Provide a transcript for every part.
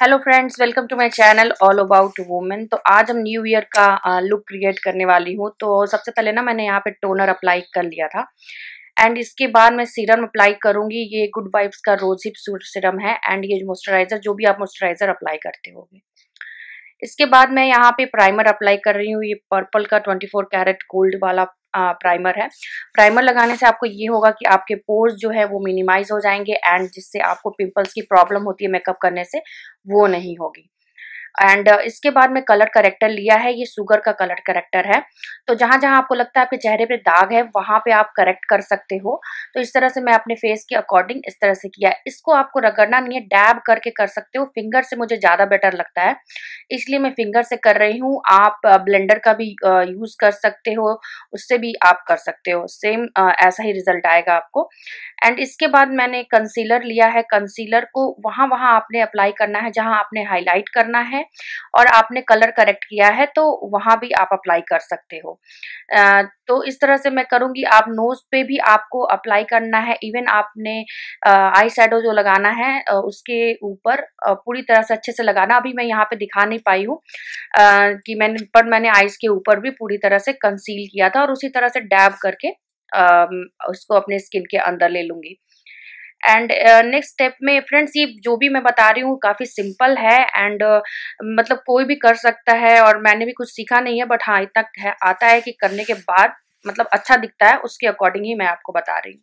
hello friends welcome to my channel all about women तो आज हम न्यू ईयर का लुक क्रिएट करने वाली हूँ तो सबसे पहले ना मैंने यहाँ पे टोनर अप्लाई कर लिया था एंड इसके बाद मैं सीरम अप्लाई करूँगी ये गुड वाइब्स का रोज हिप सीरम है एंड ये मॉइस्चराइजर जो भी आप मॉइस्चराइजर अप्लाई करते हो इसके बाद मैं यहाँ पे प्राइमर अप्लाई कर रही हूँ ये पर्पल का फोर कैरेट गोल्ड वाला प्राइमर है प्राइमर लगाने से आपको ये होगा कि आपके पोर्स जो है वो मिनिमाइज हो जाएंगे एंड जिससे आपको पिंपल्स की प्रॉब्लम होती है मेकअप करने से वो नहीं होगी एंड uh, इसके बाद में कलर करेक्टर लिया है ये शुगर का कलर करेक्टर है तो जहां जहां आपको लगता है आपके चेहरे पे दाग है वहां पे आप करेक्ट कर सकते हो तो इस तरह से मैं अपने फेस के अकॉर्डिंग इस तरह से किया इसको आपको रगड़ना नहीं है डैब करके कर सकते हो फिंगर से मुझे ज़्यादा बेटर लगता है इसलिए मैं फिंगर से कर रही हूँ आप ब्लेंडर uh, का भी यूज़ uh, कर सकते हो उससे भी आप कर सकते हो सेम ऐसा ही रिजल्ट आएगा आपको एंड इसके बाद मैंने कंसीलर लिया है कंसीलर को वहाँ वहां आपने अप्लाई करना है जहाँ आपने हाईलाइट करना है हैं और आपने कलर करेक्ट किया है तो वहां भी आप अप्लाई कर सकते हो तो इस तरह से मैं करूंगी आप नोज पे भी आपको अप्लाई करना है इवन आपने आई शेडो जो लगाना है उसके ऊपर पूरी तरह से अच्छे से लगाना अभी मैं यहाँ पे दिखा नहीं पाई हूँ कि मैंने पर मैंने आईज के ऊपर भी पूरी तरह से कंसील किया था और उसी तरह से डैब करके उसको अपने स्किन के अंदर ले लूंगी एंड नेक्स्ट स्टेप में फ्रेंड्स ये जो भी मैं बता रही हूँ काफ़ी सिंपल है एंड uh, मतलब कोई भी कर सकता है और मैंने भी कुछ सीखा नहीं है बट हाँ इतना है, आता है कि करने के बाद मतलब अच्छा दिखता है उसके अकॉर्डिंग ही मैं आपको बता रही हूँ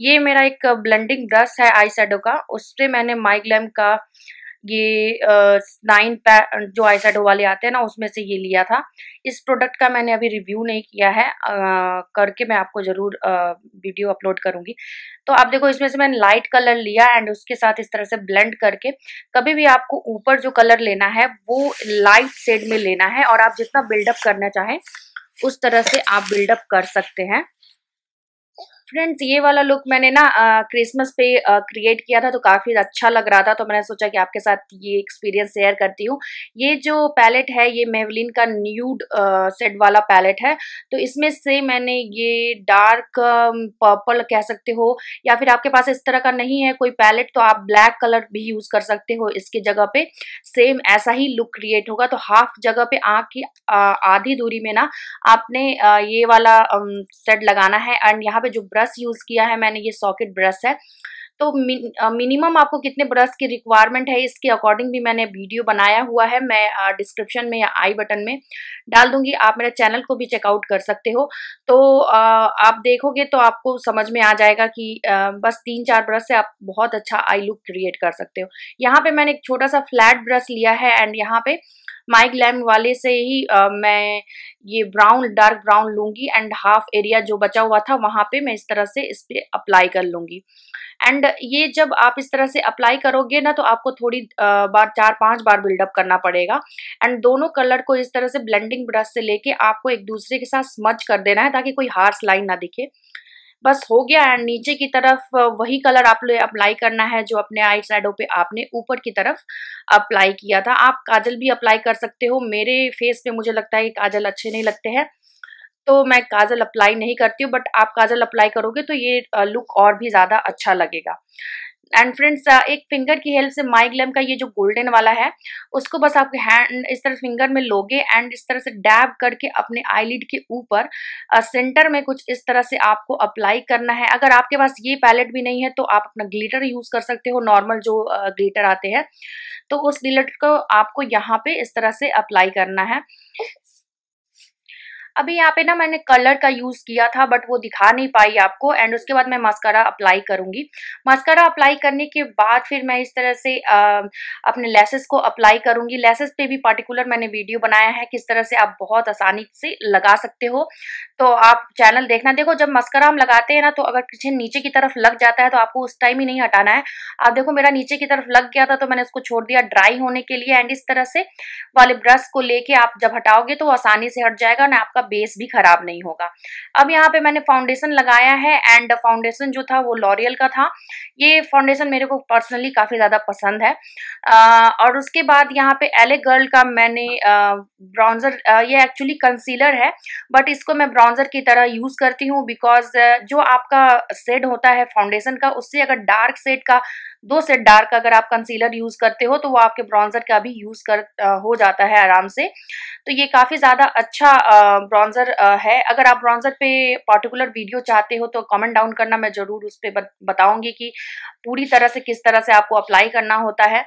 ये मेरा एक ब्लेंडिंग ब्रश है आई का उस पर मैंने माइग्लैम का ये नाइन जो आई शेडो वाले आते हैं ना उसमें से ये लिया था इस प्रोडक्ट का मैंने अभी रिव्यू नहीं किया है आ, करके मैं आपको ज़रूर वीडियो अपलोड करूँगी तो आप देखो इसमें से मैंने लाइट कलर लिया एंड उसके साथ इस तरह से ब्लेंड करके कभी भी आपको ऊपर जो कलर लेना है वो लाइट शेड में लेना है और आप जितना बिल्डअप करना चाहें उस तरह से आप बिल्डअप कर सकते हैं फ्रेंड्स ये वाला लुक मैंने ना क्रिसमस पे क्रिएट किया था तो काफ़ी अच्छा लग रहा था तो मैंने सोचा कि आपके साथ ये एक्सपीरियंस शेयर करती हूँ ये जो पैलेट है ये मेवलिन का न्यूड सेट वाला पैलेट है तो इसमें से मैंने ये डार्क पर्पल कह सकते हो या फिर आपके पास इस तरह का नहीं है कोई पैलेट तो आप ब्लैक कलर भी यूज़ कर सकते हो इसके जगह पे सेम ऐसा ही लुक क्रिएट होगा तो हाफ जगह पे आँख की आधी दूरी में ना आपने ये वाला सेट लगाना है एंड यहाँ पे जो ब्रश यूज़ किया है मैंने ये सॉकेट ब्रश है तो मिनिमम आपको कितने ब्रश की रिक्वायरमेंट है इसके अकॉर्डिंग भी मैंने वीडियो बनाया हुआ है मैं डिस्क्रिप्शन में या आई बटन में डाल दूंगी आप मेरे चैनल को भी चेकआउट कर सकते हो तो आप देखोगे तो आपको समझ में आ जाएगा कि बस तीन चार ब्रश से आप बहुत अच्छा आई लुक क्रिएट कर सकते हो यहाँ पे मैंने एक छोटा सा फ्लैट ब्रश लिया है एंड यहाँ पे माइक लैम्प वाले से ही आ, मैं ये ब्राउन डार्क ब्राउन लूंगी एंड हाफ एरिया जो बचा हुआ था वहां पे मैं इस तरह से इस पर अप्लाई कर लूंगी एंड ये जब आप इस तरह से अप्लाई करोगे ना तो आपको थोड़ी बार चार पांच बार बिल्डअप करना पड़ेगा एंड दोनों कलर को इस तरह से ब्लेंडिंग ब्रश से लेके आपको एक दूसरे के साथ स्मच कर देना है ताकि कोई हार्स लाइन ना दिखे बस हो गया एंड नीचे की तरफ वही कलर आप लोग अप्लाई करना है जो अपने आई साइडों पे आपने ऊपर की तरफ अप्लाई किया था आप काजल भी अप्लाई कर सकते हो मेरे फेस पे मुझे लगता है कि काजल अच्छे नहीं लगते हैं तो मैं काजल अप्लाई नहीं करती हूँ बट आप काजल अप्लाई करोगे तो ये लुक और भी ज़्यादा अच्छा लगेगा एंड फ्रेंड्स एक फिंगर की हेल्प से माई ग्लैम का ये जो गोल्डन वाला है उसको बस आपके हैंड इस तरह फिंगर में लोगे एंड इस तरह से डैब करके अपने आईलिड के ऊपर सेंटर में कुछ इस तरह से आपको अप्लाई करना है अगर आपके पास ये पैलेट भी नहीं है तो आप अपना ग्लिटर यूज़ कर सकते हो नॉर्मल जो ग्लिटर आते हैं तो उस ग्लिटर को आपको यहाँ पे इस तरह से अप्लाई करना है अभी यहाँ पे ना मैंने कलर का यूज किया था बट वो दिखा नहीं पाई आपको एंड उसके बाद मैं मास्कारा अप्लाई करूंगी मास्कारा अप्लाई करने के बाद फिर मैं इस तरह से आ, अपने लेसेस को अप्लाई करूंगी लेसेस पे भी पर्टिकुलर मैंने वीडियो बनाया है किस तरह से आप बहुत आसानी से लगा सकते हो तो आप चैनल देखना देखो जब मस्करा हम लगाते हैं ना तो अगर किसी नीचे की तरफ लग जाता है तो आपको उस टाइम ही नहीं हटाना है आप देखो मेरा नीचे की तरफ लग गया था तो मैंने उसको छोड़ दिया ड्राई होने के लिए एंड इस तरह से वाले ब्रश को लेके आप जब हटाओगे तो आसानी से हट जाएगा ना आपका बेस भी खराब नहीं होगा अब यहाँ पे मैंने फाउंडेशन लगाया है एंड फाउंडेशन जो था वो लॉरियल का था ये फाउंडेशन मेरे को पर्सनली काफ़ी ज़्यादा पसंद है आ, और उसके बाद यहाँ पे एले गर्ल का मैंने ब्राउन्ज़र ये एक्चुअली कंसीलर है बट इसको मैं ब्राउन्ज़र की तरह यूज़ करती हूँ बिकॉज जो आपका सेड होता है फाउंडेशन का उससे अगर डार्क सेड का दो सेट डार्क अगर आप कंसीलर यूज करते हो तो वो आपके ब्राउन्जर का भी यूज कर आ, हो जाता है आराम से तो ये काफी ज्यादा अच्छा ब्राउन्जर है अगर आप ब्राउन्जर पे पर्टिकुलर वीडियो चाहते हो तो कमेंट डाउन करना मैं जरूर उस पर बताऊंगी कि पूरी तरह से किस तरह से आपको अप्लाई करना होता है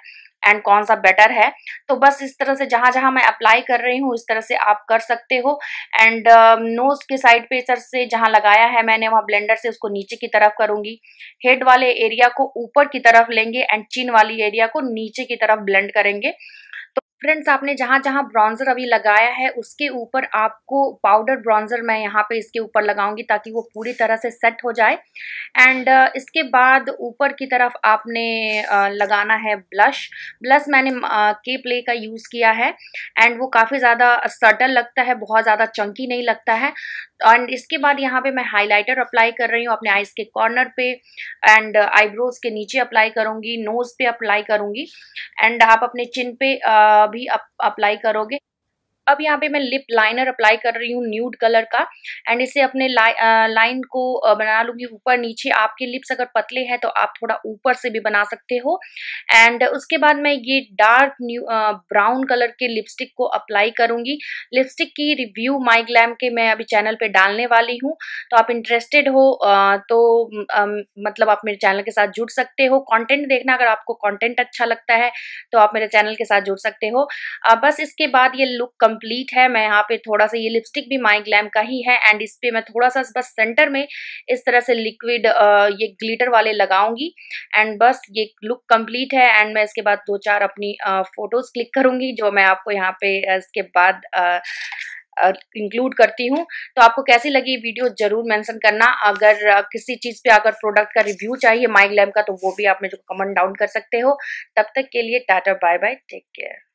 एंड कौन सा बेटर है तो बस इस तरह से जहां जहां मैं अप्लाई कर रही हूँ इस तरह से आप कर सकते हो एंड नोज uh, के साइड पे सर से जहां लगाया है मैंने वहां ब्लेंडर से उसको नीचे की तरफ करूंगी हेड वाले एरिया को ऊपर की तरफ लेंगे एंड चिन वाली एरिया को नीचे की तरफ ब्लेंड करेंगे फ्रेंड्स आपने जहाँ जहाँ ब्रॉन्जर अभी लगाया है उसके ऊपर आपको पाउडर ब्रॉन्जर मैं यहाँ पे इसके ऊपर लगाऊंगी ताकि वो पूरी तरह से सेट हो जाए एंड uh, इसके बाद ऊपर की तरफ आपने uh, लगाना है ब्लश ब्लश मैंने के uh, प्ले का यूज़ किया है एंड वो काफ़ी ज़्यादा सटल लगता है बहुत ज़्यादा चंकी नहीं लगता है एंड इसके बाद यहाँ पे मैं हाइलाइटर अप्लाई कर रही हूँ अपने आईज के कॉर्नर पे एंड आईब्रोज uh, के नीचे अप्लाई करूंगी नोज़ पे अप्लाई करूँगी एंड आप अपने चिन पे uh, भी अप्लाई करोगे अब यहाँ पे मैं लिप लाइनर अप्लाई कर रही हूँ न्यूड कलर का एंड इसे अपने लाइन को बना लूंगी ऊपर नीचे आपके लिप्स अगर पतले हैं तो आप थोड़ा ऊपर से भी बना सकते हो एंड उसके बाद मैं ये डार्क न्यू ब्राउन कलर के लिपस्टिक को अप्लाई करूंगी लिपस्टिक की रिव्यू माई ग्लैम के मैं अभी चैनल पे डालने वाली हूँ तो आप इंटरेस्टेड हो तो मतलब आप मेरे चैनल के साथ जुड़ सकते हो कॉन्टेंट देखना अगर आपको कॉन्टेंट अच्छा लगता है तो आप मेरे चैनल के साथ जुड़ सकते हो बस इसके बाद ये लुक कंप्लीट है मैं यहाँ पे थोड़ा सा ये लिपस्टिक भी माई ग्लैम का ही है एंड इस पर मैं थोड़ा सा बस सेंटर में इस तरह से लिक्विड ये ग्लिटर वाले लगाऊंगी एंड बस ये लुक कंप्लीट है एंड मैं इसके बाद दो चार अपनी फोटोज़ क्लिक करूंगी जो मैं आपको यहाँ पे इसके बाद इंक्लूड करती हूँ तो आपको कैसी लगी वीडियो जरूर मेंशन करना अगर किसी चीज़ पे अगर प्रोडक्ट का रिव्यू चाहिए माइक लैम का तो वो भी आप मेरे को कमेंट डाउन कर सकते हो तब तक के लिए tata bye bye take care